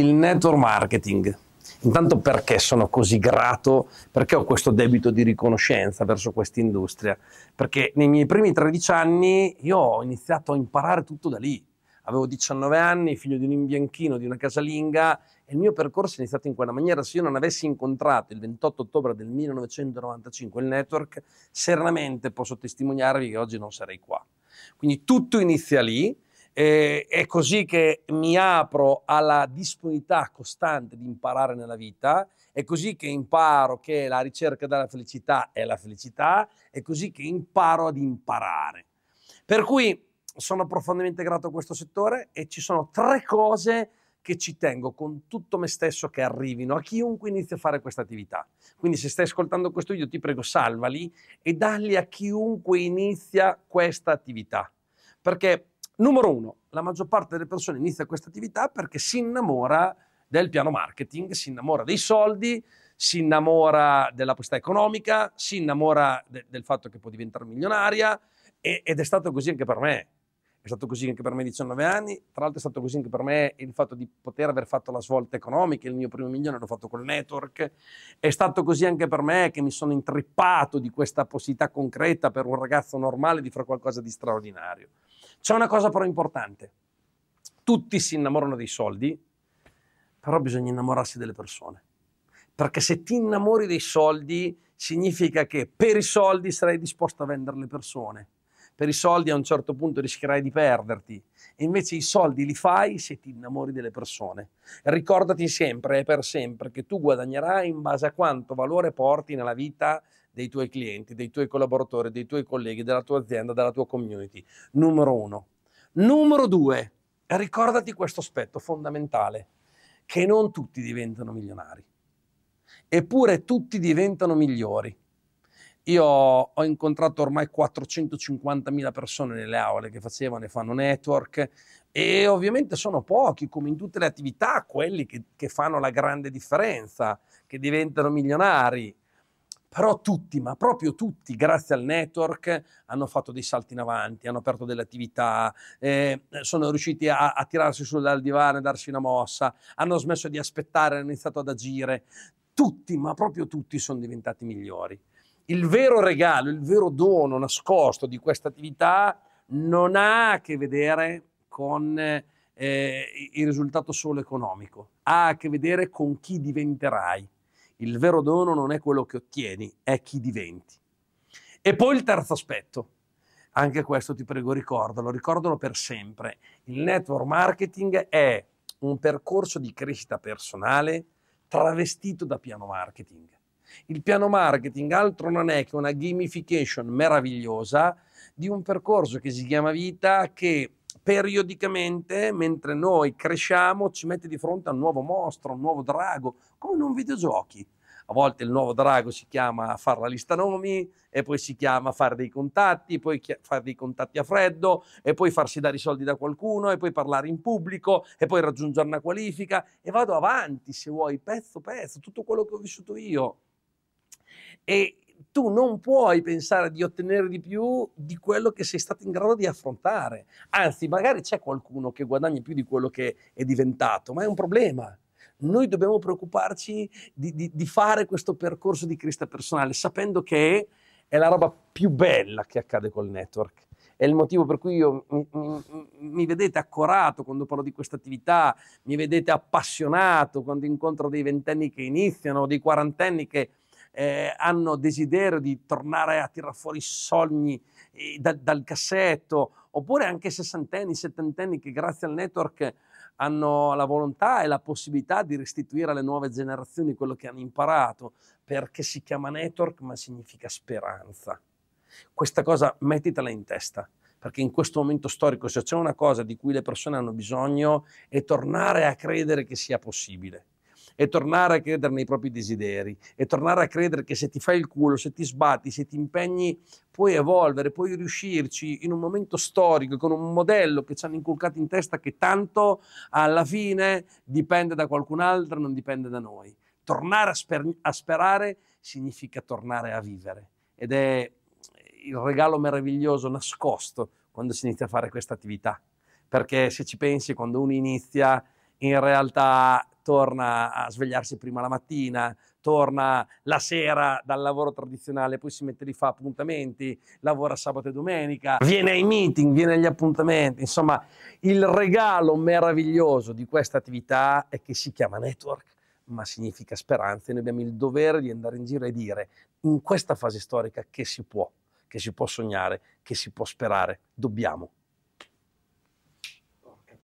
il network marketing. Intanto perché sono così grato, perché ho questo debito di riconoscenza verso questa industria? Perché nei miei primi 13 anni io ho iniziato a imparare tutto da lì. Avevo 19 anni, figlio di un imbianchino, di una casalinga, e il mio percorso è iniziato in quella maniera. Se io non avessi incontrato il 28 ottobre del 1995 il network, serenamente posso testimoniarvi che oggi non sarei qua. Quindi tutto inizia lì eh, è così che mi apro alla disponibilità costante di imparare nella vita, è così che imparo che la ricerca della felicità è la felicità, è così che imparo ad imparare. Per cui sono profondamente grato a questo settore e ci sono tre cose che ci tengo con tutto me stesso che arrivino a chiunque inizia a fare questa attività. Quindi se stai ascoltando questo video ti prego salvali e dalli a chiunque inizia questa attività. Perché numero uno, la maggior parte delle persone inizia questa attività perché si innamora del piano marketing, si innamora dei soldi, si innamora della possibilità economica, si innamora de- del fatto che può diventare milionaria e- ed è stato così anche per me. È stato così anche per me 19 anni, tra l'altro è stato così anche per me il fatto di poter aver fatto la svolta economica, il mio primo milione l'ho fatto col network, è stato così anche per me che mi sono intrippato di questa possibilità concreta per un ragazzo normale di fare qualcosa di straordinario. C'è una cosa però importante, tutti si innamorano dei soldi, però bisogna innamorarsi delle persone, perché se ti innamori dei soldi significa che per i soldi sarai disposto a vendere le persone per i soldi a un certo punto rischierai di perderti. Invece i soldi li fai se ti innamori delle persone. Ricordati sempre e per sempre che tu guadagnerai in base a quanto valore porti nella vita dei tuoi clienti, dei tuoi collaboratori, dei tuoi colleghi, della tua azienda, della tua community. Numero uno. Numero due, ricordati questo aspetto fondamentale, che non tutti diventano milionari, eppure tutti diventano migliori. Io ho incontrato ormai 450.000 persone nelle aule che facevano e fanno network e ovviamente sono pochi, come in tutte le attività, quelli che, che fanno la grande differenza, che diventano milionari. Però tutti, ma proprio tutti, grazie al network, hanno fatto dei salti in avanti, hanno aperto delle attività, eh, sono riusciti a, a tirarsi su dal divano e darsi una mossa, hanno smesso di aspettare, hanno iniziato ad agire. Tutti, ma proprio tutti, sono diventati migliori il vero regalo, il vero dono nascosto di questa attività non ha a che vedere con eh, il risultato solo economico, ha a che vedere con chi diventerai. Il vero dono non è quello che ottieni, è chi diventi. E poi il terzo aspetto, anche questo ti prego ricordalo, ricordalo per sempre. Il network marketing è un percorso di crescita personale travestito da piano marketing. Il piano marketing altro non è che una gamification meravigliosa di un percorso che si chiama vita che periodicamente, mentre noi cresciamo, ci mette di fronte a un nuovo mostro, un nuovo drago, come in un videogiochi. A volte il nuovo drago si chiama fare la lista nomi e poi si chiama fare dei contatti, poi fare dei contatti a freddo e poi farsi dare i soldi da qualcuno e poi parlare in pubblico e poi raggiungere una qualifica e vado avanti se vuoi, pezzo pezzo, tutto quello che ho vissuto io e tu non puoi pensare di ottenere di più di quello che sei stato in grado di affrontare. Anzi, magari c'è qualcuno che guadagna più di quello che è diventato, ma è un problema. Noi dobbiamo preoccuparci di, di, di fare questo percorso di crista personale, sapendo che è la roba più bella che accade col network è il motivo per cui io, mi, mi, mi, vedete accorato quando parlo di questa attività, mi vedete appassionato quando incontro dei ventenni che iniziano, dei quarantenni che eh, hanno desiderio di tornare a tirare fuori i sogni eh, da, dal cassetto, oppure anche sessantenni, settantenni che grazie al network hanno la volontà e la possibilità di restituire alle nuove generazioni quello che hanno imparato, perché si chiama network ma significa speranza. Questa cosa mettitela in testa perché in questo momento storico se c'è una cosa di cui le persone hanno bisogno è tornare a credere che sia possibile e tornare a credere nei propri desideri e tornare a credere che se ti fai il culo, se ti sbatti, se ti impegni, puoi evolvere, puoi riuscirci in un momento storico con un modello che ci hanno inculcato in testa che tanto alla fine dipende da qualcun altro, non dipende da noi. Tornare a, sper- a sperare significa tornare a vivere ed è il regalo meraviglioso nascosto quando si inizia a fare questa attività. Perché se ci pensi, quando uno inizia, in realtà torna a svegliarsi prima la mattina, torna la sera dal lavoro tradizionale, poi si mette di fa appuntamenti, lavora sabato e domenica, viene ai meeting, viene agli appuntamenti, insomma il regalo meraviglioso di questa attività è che si chiama network ma significa speranza e noi abbiamo il dovere di andare in giro e dire in questa fase storica che si può, che si può sognare, che si può sperare, dobbiamo.